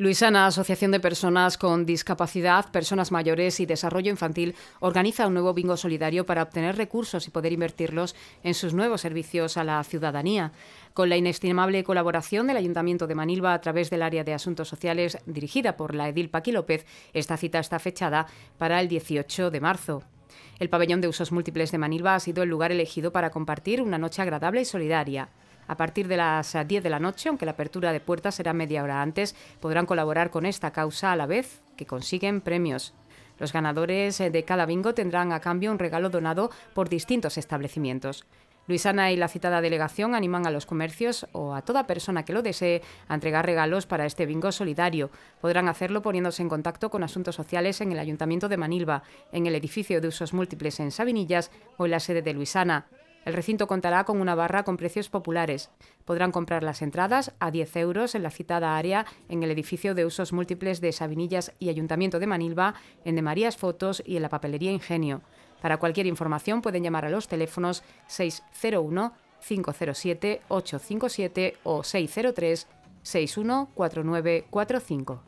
Luisana, Asociación de Personas con Discapacidad, Personas Mayores y Desarrollo Infantil, organiza un nuevo bingo solidario para obtener recursos y poder invertirlos en sus nuevos servicios a la ciudadanía. Con la inestimable colaboración del Ayuntamiento de Manilva a través del área de Asuntos Sociales dirigida por la edil Paqui López, esta cita está fechada para el 18 de marzo. El pabellón de usos múltiples de Manilva ha sido el lugar elegido para compartir una noche agradable y solidaria a partir de las 10 eh, de la noche, aunque la apertura de puertas será media hora antes, podrán colaborar con esta causa a la vez que consiguen premios. Los ganadores eh, de cada bingo tendrán a cambio un regalo donado por distintos establecimientos. Luisana y la citada delegación animan a los comercios o a toda persona que lo desee a entregar regalos para este bingo solidario. Podrán hacerlo poniéndose en contacto con asuntos sociales en el Ayuntamiento de Manilva, en el edificio de usos múltiples en Sabinillas o en la sede de Luisana. El recinto contará con una barra con precios populares. Podrán comprar las entradas a 10 euros en la citada área en el edificio de usos múltiples de Sabinillas y Ayuntamiento de Manilva, en De Marías Fotos y en la papelería Ingenio. Para cualquier información pueden llamar a los teléfonos 601 507 857 o 603 614945.